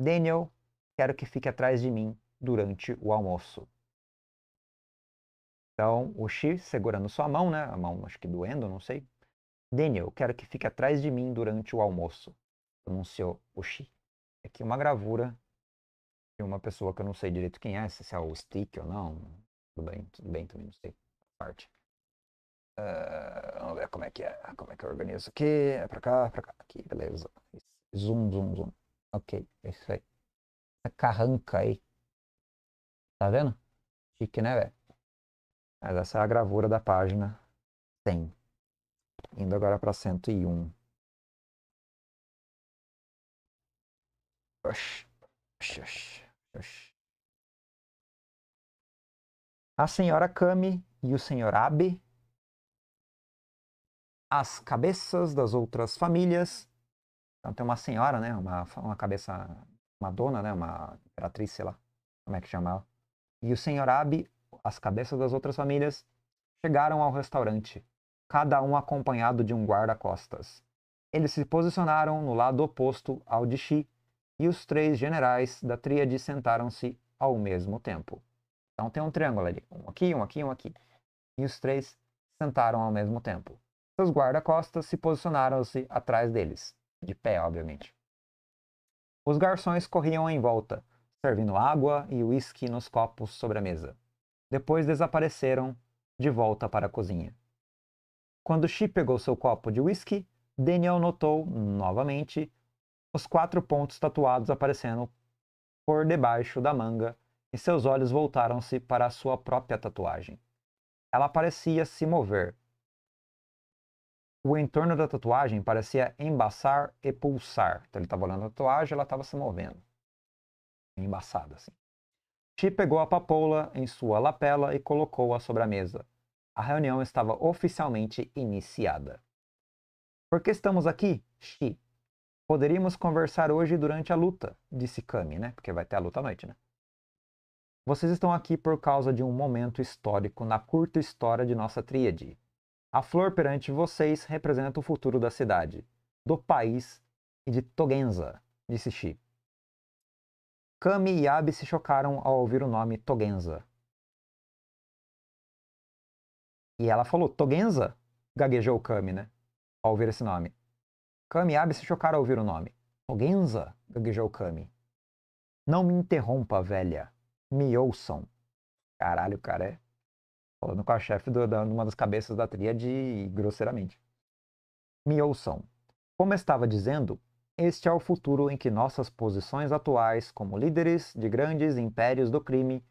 S1: Daniel, quero que fique atrás de mim durante o almoço. Então, o Shi segurando sua mão, né? A mão acho que doendo, não sei. Daniel, quero que fique atrás de mim durante o almoço pronunciou Oxi. É que uma gravura de uma pessoa que eu não sei direito quem é, se é o Stick ou não. Tudo bem, tudo bem, também não sei. Parte. Uh, vamos ver como é que é, como é que eu organizo aqui, é pra cá, pra cá, aqui, beleza. Zoom, zoom, zoom. Ok, é isso aí. Essa carranca aí. Tá vendo? Chique, né, velho? Mas essa é a gravura da página
S2: 100. Indo agora pra 101. Oxi, oxi, oxi, A senhora Kami e o senhor Abe,
S1: as cabeças das outras famílias. Então tem uma senhora, né? Uma, uma cabeça, uma dona, né? Uma imperatriz, sei lá, como é que chama ela. E o senhor Abe, as cabeças das outras famílias, chegaram ao restaurante, cada um acompanhado de um guarda-costas. Eles se posicionaram no lado oposto ao de Shi e os três generais da tríade sentaram-se ao mesmo tempo. Então tem um triângulo ali, um aqui, um aqui, um aqui. E os três sentaram ao mesmo tempo. Seus guarda-costas se posicionaram-se atrás deles, de pé, obviamente. Os garçons corriam em volta, servindo água e uísque nos copos sobre a mesa. Depois desapareceram de volta para a cozinha. Quando Chi pegou seu copo de uísque, Daniel notou, novamente, os quatro pontos tatuados aparecendo por debaixo da manga, e seus olhos voltaram-se para a sua própria tatuagem. Ela parecia se mover. O entorno da tatuagem parecia embaçar e pulsar. Então ele estava olhando a tatuagem, ela estava se movendo. Embaçada, assim. Chi pegou a papoula em sua lapela e colocou-a sobre a mesa. A reunião estava oficialmente iniciada. Por que estamos aqui, Chi? Poderíamos conversar hoje durante a luta, disse Kami, né? Porque vai ter a luta à noite, né? Vocês estão aqui por causa de um momento histórico na curta história de nossa tríade. A flor perante vocês representa o futuro da cidade, do país e de Togenza, disse Shi. Kami e Abe se chocaram ao ouvir o nome Togenza. E ela falou, Togenza? Gaguejou Kami, né? Ao ouvir esse nome. Kami abre se chocar ao ouvir o nome. Alguenza? gaguejou Kami. Não me interrompa, velha. Me ouçam. Caralho, cara é. Falando com a chefe de da, uma das cabeças da tríade grosseiramente. Me ouçam. Como estava dizendo, este é o futuro em que nossas posições atuais como líderes de grandes impérios do crime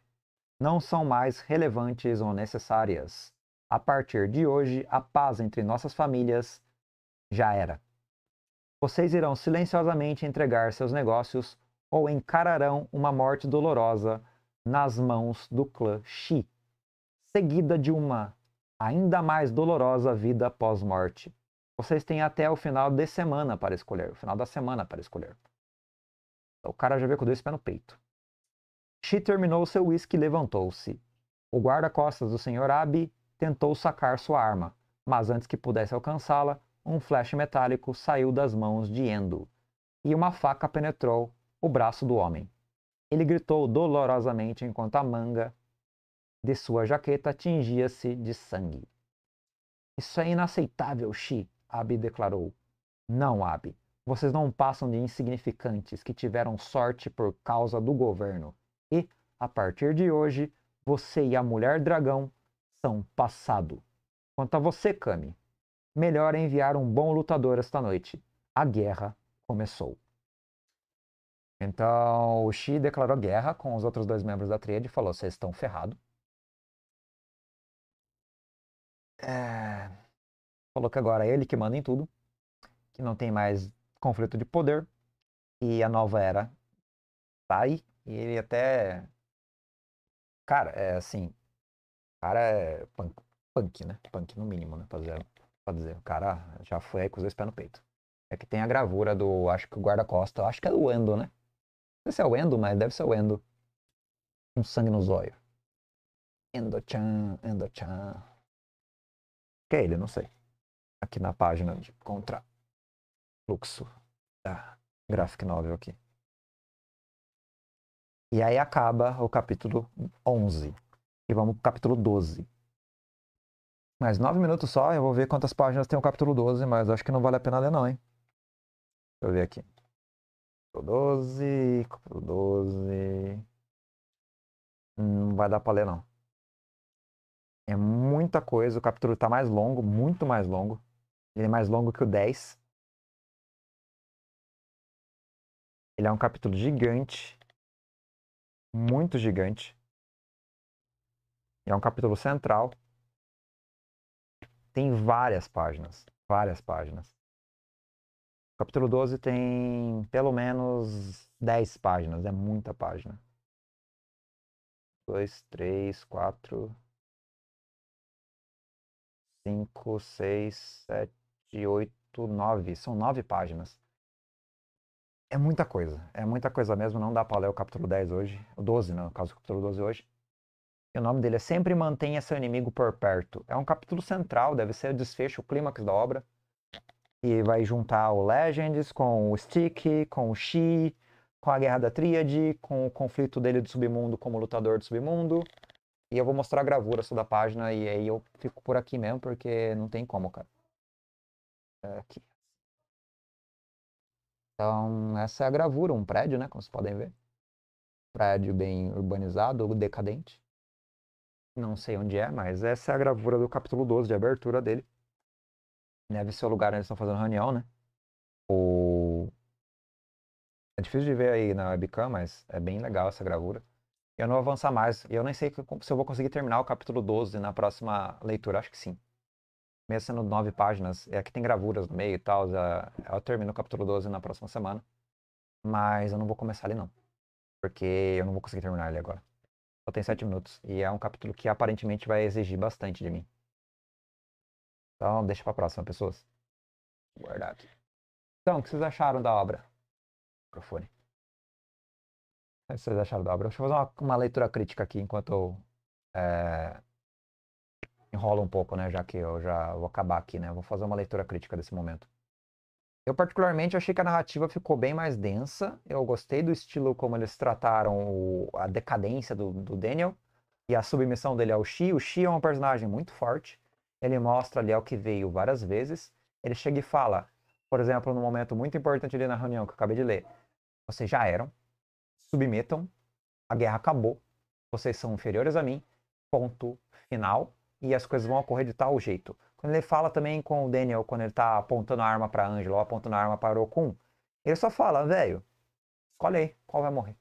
S1: não são mais relevantes ou necessárias. A partir de hoje, a paz entre nossas famílias já era. Vocês irão silenciosamente entregar seus negócios ou encararão uma morte dolorosa nas mãos do clã Xi, seguida de uma ainda mais dolorosa vida pós-morte. Vocês têm até o final de semana para escolher, o final da semana para escolher. Então, o cara já veio com dois pés no peito. Xi terminou seu uísque e levantou-se. O guarda-costas do Sr. Abe tentou sacar sua arma, mas antes que pudesse alcançá-la, um flash metálico saiu das mãos de Endo e uma faca penetrou o braço do homem. Ele gritou dolorosamente enquanto a manga de sua jaqueta tingia-se de sangue. Isso é inaceitável, Shi, Abe declarou. Não, Abe. Vocês não passam de insignificantes que tiveram sorte por causa do governo. E, a partir de hoje, você e a mulher dragão são passado. Quanto a você, Kami, melhor é enviar um bom lutador esta noite. A guerra começou. Então, o Xi declarou guerra com os outros dois membros
S2: da tríade e falou: vocês estão ferrados. É...
S1: Falou que agora é ele que manda em tudo, que não tem mais conflito de poder e a nova era tá aí. E ele até. Cara, é assim. Cara é punk, punk né? Punk no mínimo, né, rapaziada? Pode dizer, o cara já foi aí com os dois pés no peito. É que tem a gravura do, acho que o guarda-costa, acho que é o Endo, né? Não sei se é o Endo, mas deve ser o Endo. Com um sangue nos olhos. Endo-chan, Endo-chan.
S2: Que é ele, não sei. Aqui na página de contra fluxo da graphic novel aqui. E aí acaba o
S1: capítulo 11. E vamos pro capítulo 12. Mas nove minutos só, eu vou ver quantas páginas tem o capítulo 12, mas acho que não vale a pena ler não, hein? Deixa eu ver
S2: aqui. Capítulo 12, capítulo 12... Não vai dar pra ler não. É muita coisa, o capítulo tá mais longo, muito mais longo. Ele é mais longo que o 10. Ele é um capítulo gigante. Muito gigante. É um capítulo central
S1: tem várias páginas, várias páginas. O capítulo 12 tem pelo menos 10 páginas, é muita página.
S2: 2, 3, 4,
S1: 5, 6, 7, 8, 9. São 9 páginas. É muita coisa, é muita coisa mesmo. Não dá pra ler o capítulo 10 hoje, o 12, né? no caso, o capítulo 12 hoje. E o nome dele é Sempre Mantenha Seu Inimigo por Perto. É um capítulo central, deve ser o desfecho, o clímax da obra. E vai juntar o Legends com o Stick, com o Shi, com a Guerra da Tríade, com o conflito dele do submundo como lutador do submundo. E eu vou mostrar a gravura só da página e aí eu fico por aqui mesmo, porque não tem como, cara. É aqui. Então, essa é a gravura, um prédio, né? Como vocês podem ver. Prédio bem urbanizado, decadente. Não sei onde é, mas essa é a gravura do capítulo 12 de abertura dele. Deve ser o lugar onde eles estão fazendo reunião, né? O... É difícil de ver aí na webcam, mas é bem legal essa gravura. Eu não vou avançar mais. e Eu nem sei se eu vou conseguir terminar o capítulo 12 na próxima leitura. Acho que sim. Mesmo sendo nove páginas, é que tem gravuras no meio e tal. Já... Eu termino o capítulo 12 na próxima semana. Mas eu não vou começar ele não. Porque eu não vou conseguir terminar ele agora. Só tem sete minutos. E é um capítulo que aparentemente vai exigir bastante de mim. Então, deixa pra próxima, pessoas. Vou guardar aqui. Então, o que vocês acharam da obra? Microfone. O que vocês acharam da obra? Deixa eu fazer uma, uma leitura crítica aqui enquanto eu é, enrolo um pouco, né? Já que eu já vou acabar aqui, né? Vou fazer uma leitura crítica desse momento. Eu, particularmente, achei que a narrativa ficou bem mais densa. Eu gostei do estilo como eles trataram o, a decadência do, do, Daniel e a submissão dele ao Shi. O Shi é um personagem muito forte. Ele mostra ali ao que veio várias vezes. Ele chega e fala, por exemplo, num momento muito importante ali na reunião que eu acabei de ler: Vocês já eram, submetam, a guerra acabou, vocês são inferiores a mim, ponto final, e as coisas vão ocorrer de tal jeito. Quando ele fala também com o Daniel, quando ele tá apontando a arma pra Angela, ou apontando a arma para Okun, ele só fala, velho, escolhe aí qual vai morrer.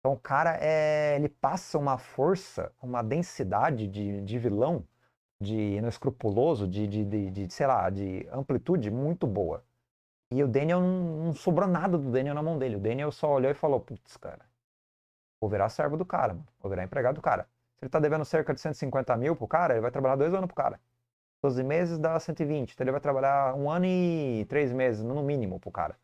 S1: Então o cara, é, ele passa uma força, uma densidade de, de vilão, de inescrupuloso, de, de, de, de, sei lá, de amplitude muito boa. E o Daniel não, não, sobrou nada do Daniel na mão dele. O Daniel só olhou e falou: Putz, cara, vou virar servo do cara, mano. Vou virar empregado do cara. Se ele tá devendo cerca de 150 mil pro cara, ele vai trabalhar dois anos pro cara. 12 meses dá 120. Então ele vai trabalhar um ano e três meses, no mínimo, pro cara.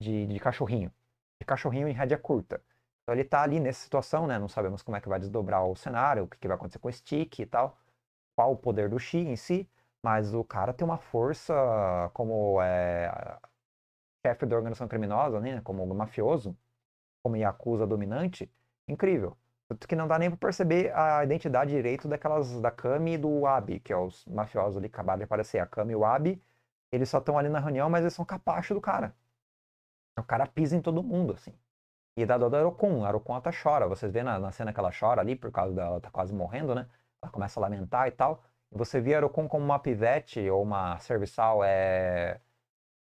S1: De, de cachorrinho. De cachorrinho em rédea curta. Então ele tá ali nessa situação, né? Não sabemos como é que vai desdobrar o cenário, o que, que vai acontecer com o stick e tal. Qual o poder do Xi em si. Mas o cara tem uma força como é, chefe da organização criminosa, né? Como mafioso, como Yakuza dominante, incrível. Tanto que não dá nem pra perceber a identidade direito daquelas da Kami e do Abi, que é os mafiosos ali que acabaram de aparecer. A Kami e o Abi, eles só estão ali na reunião, mas eles são capacho do cara. O cara pisa em todo mundo, assim. E dá dó da Arokun. A Arokun até chora. Vocês vêem na, na, cena que ela chora ali, por causa dela tá quase morrendo, né? Ela começa a lamentar e tal. E você vê a Arokun como uma pivete ou uma serviçal é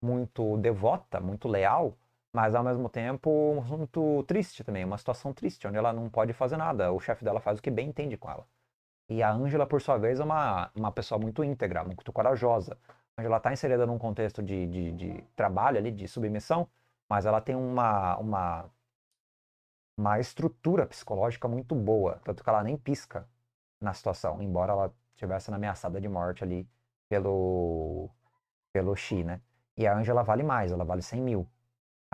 S1: muito devota, muito leal. Mas ao mesmo tempo, um assunto triste também, uma situação triste, onde ela não pode fazer nada. O chefe dela faz o que bem entende com ela. E a Ângela, por sua vez, é uma, uma pessoa muito íntegra, muito corajosa. A Ângela está inserida num contexto de, de, de, trabalho ali, de submissão, mas ela tem uma, uma, uma estrutura psicológica muito boa. Tanto que ela nem pisca na situação, embora ela estivesse ameaçada de morte ali pelo, pelo Xi, né? E a Ângela vale mais, ela vale 100 mil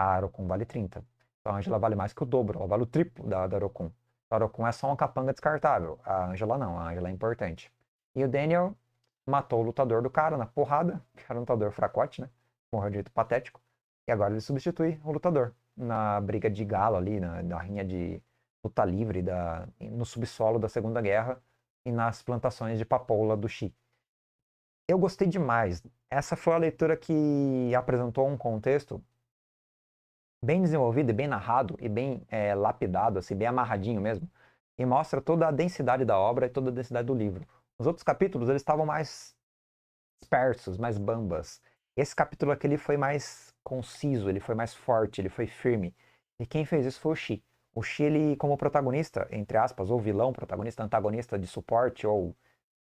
S1: a Arocon vale 30. Então a Angela vale mais que o dobro, ela vale o triplo da, da Arocon. A Arocon é só uma capanga descartável, a Angela não, a Angela é importante. E o Daniel matou o lutador do cara na porrada, que era um lutador fracote, né? Morreu de jeito patético. E agora ele substitui o lutador na briga de galo ali, na, na rinha de luta livre da, no subsolo da Segunda Guerra e nas plantações de papoula do Chi. Eu gostei demais. Essa foi a leitura que apresentou um contexto bem desenvolvido e bem narrado e bem é, lapidado, assim, bem amarradinho mesmo, e mostra toda a densidade da obra e toda a densidade do livro. Os outros capítulos, eles estavam mais dispersos, mais bambas. Esse capítulo aqui, ele foi mais conciso, ele foi mais forte, ele foi firme. E quem fez isso foi o Xi O Xi ele, como protagonista, entre aspas, ou vilão, protagonista, antagonista de suporte, ou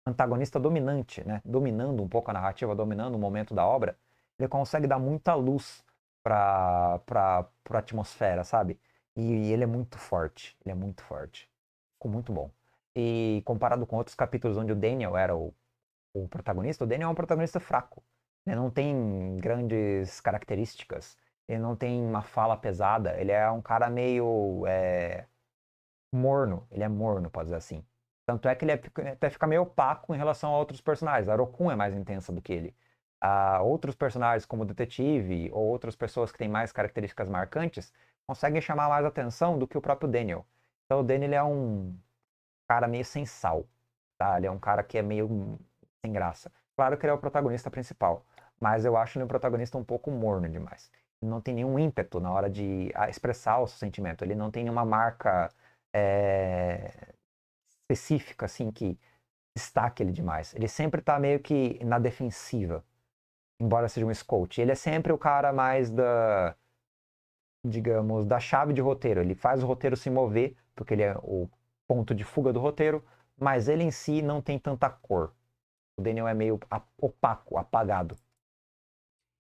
S1: antagonista dominante, né? Dominando um pouco a narrativa, dominando o momento da obra, ele consegue dar muita luz pra, pra, pra atmosfera, sabe? E, e, ele é muito forte, ele é muito forte. Ficou muito bom. E comparado com outros capítulos onde o Daniel era o, o protagonista, o Daniel é um protagonista fraco. Ele né? não tem grandes características, ele não tem uma fala pesada, ele é um cara meio é, morno, ele é morno, pode dizer assim. Tanto é que ele é, até fica meio opaco em relação a outros personagens. A Rokun é mais intensa do que ele uh, outros personagens como o detetive ou outras pessoas que têm mais características marcantes conseguem chamar mais atenção do que o próprio Daniel. Então o Daniel é um cara meio sem sal, tá? Ele é um cara que é meio sem graça. Claro que ele é o protagonista principal, mas eu acho ele um protagonista um pouco morno demais. Ele não tem nenhum ímpeto na hora de ah, expressar o seu sentimento. Ele não tem nenhuma marca é, específica, assim, que destaque ele demais. Ele sempre tá meio que na defensiva embora seja um scout. Ele é sempre o cara mais da, digamos, da chave de roteiro. Ele faz o roteiro se mover, porque ele é o ponto de fuga do roteiro, mas ele em si não tem tanta cor. O Daniel é meio opaco, apagado.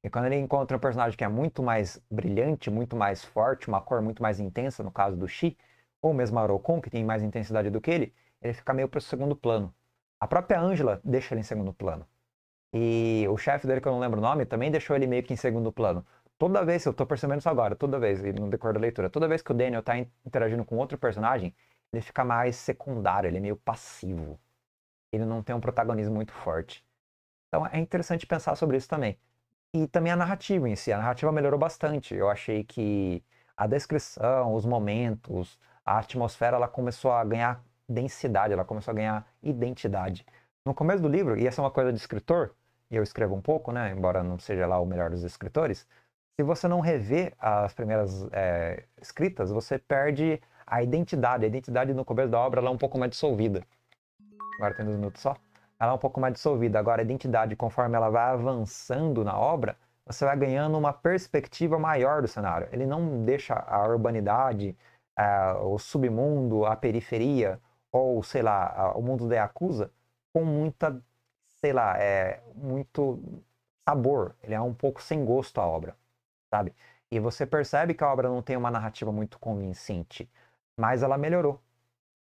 S1: E quando ele encontra um personagem que é muito mais brilhante, muito mais forte, uma cor muito mais intensa, no caso do Shi, ou mesmo a Arokon, que tem mais intensidade do que ele, ele fica meio para o segundo plano. A própria Angela deixa ele em segundo plano. E o chefe dele, que eu não lembro o nome, também deixou ele meio que em segundo plano. Toda vez, eu tô percebendo isso agora, toda vez, no decorrer da leitura, toda vez que o Daniel tá interagindo com outro personagem, ele fica mais secundário, ele é meio passivo. Ele não tem um protagonismo muito forte. Então é interessante pensar sobre isso também. E também a narrativa em si, a narrativa melhorou bastante. Eu achei que a descrição, os momentos, a atmosfera, ela começou a ganhar densidade, ela começou a ganhar identidade. No começo do livro, e essa é uma coisa de escritor, e eu escrevo um pouco, né, embora não seja lá o melhor dos escritores, se você não rever as primeiras é, escritas, você perde a identidade. A identidade no começo da obra ela é um pouco mais dissolvida. Agora tem dois minutos só. Ela é um pouco mais dissolvida. Agora, a identidade, conforme ela vai avançando na obra, você vai ganhando uma perspectiva maior do cenário. Ele não deixa a urbanidade, é, o submundo, a periferia, ou sei lá, o mundo da Yakuza, com muita sei lá, é muito sabor, ele é um pouco sem gosto a obra, sabe? E você percebe que a obra não tem uma narrativa muito convincente, mas ela melhorou.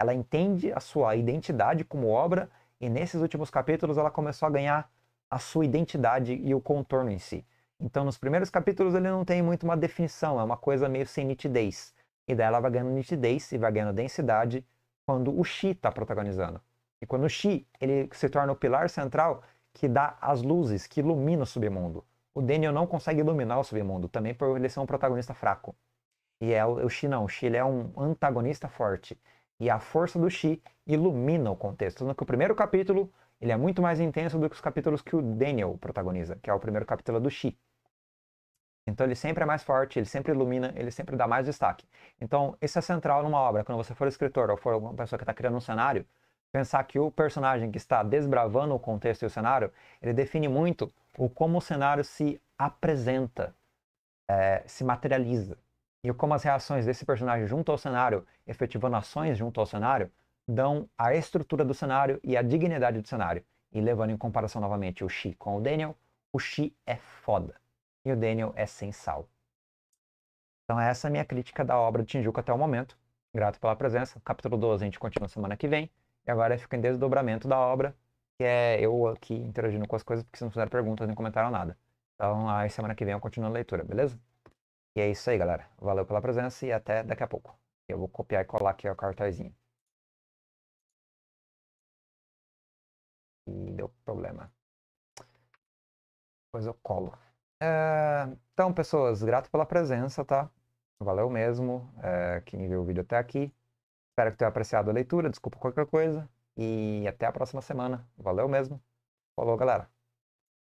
S1: Ela entende a sua identidade como obra e nesses últimos capítulos ela começou a ganhar a sua identidade e o contorno em si. Então, nos primeiros capítulos ele não tem muito uma definição, é uma coisa meio sem nitidez. E daí ela vai ganhando nitidez e vai ganhando densidade quando o Shi está protagonizando. E quando o Xi ele se torna o pilar central que dá as luzes, que ilumina o submundo. O Daniel não consegue iluminar o submundo, também por ele ser um protagonista fraco. E é o, o Xi não, o Xi ele é um antagonista forte. E a força do Xi ilumina o contexto. No que o primeiro capítulo ele é muito mais intenso do que os capítulos que o Daniel protagoniza, que é o primeiro capítulo do Xi. Então ele sempre é mais forte, ele sempre ilumina, ele sempre dá mais destaque. Então, isso é central numa obra. Quando você for escritor ou for uma pessoa que está criando um cenário, pensar que o personagem que está desbravando o contexto e o cenário, ele define muito o como o cenário se apresenta, é, se materializa. E como as reações desse personagem junto ao cenário, efetivando ações junto ao cenário, dão a estrutura do cenário e a dignidade do cenário. E levando em comparação novamente o Xi com o Daniel, o Xi é foda. E o Daniel é sem sal. Então essa é a minha crítica da obra de Shinjuku até o momento. Grato pela presença. Capítulo 12 a gente continua semana que vem. E agora fica em desdobramento da obra, que é eu aqui interagindo com as coisas, porque se não fizeram perguntas nem comentaram nada. Então, aí semana que vem eu continuo a leitura, beleza? E é isso aí, galera. Valeu pela presença e até daqui a pouco. Eu vou copiar e colar aqui o cartazinho.
S2: E deu problema.
S1: Depois eu colo. É... Então, pessoas, grato pela presença, tá? Valeu mesmo é, quem viu o vídeo até aqui. Espero que tenha apreciado a leitura. Desculpa qualquer coisa. E até a próxima semana. Valeu mesmo. Falou, galera.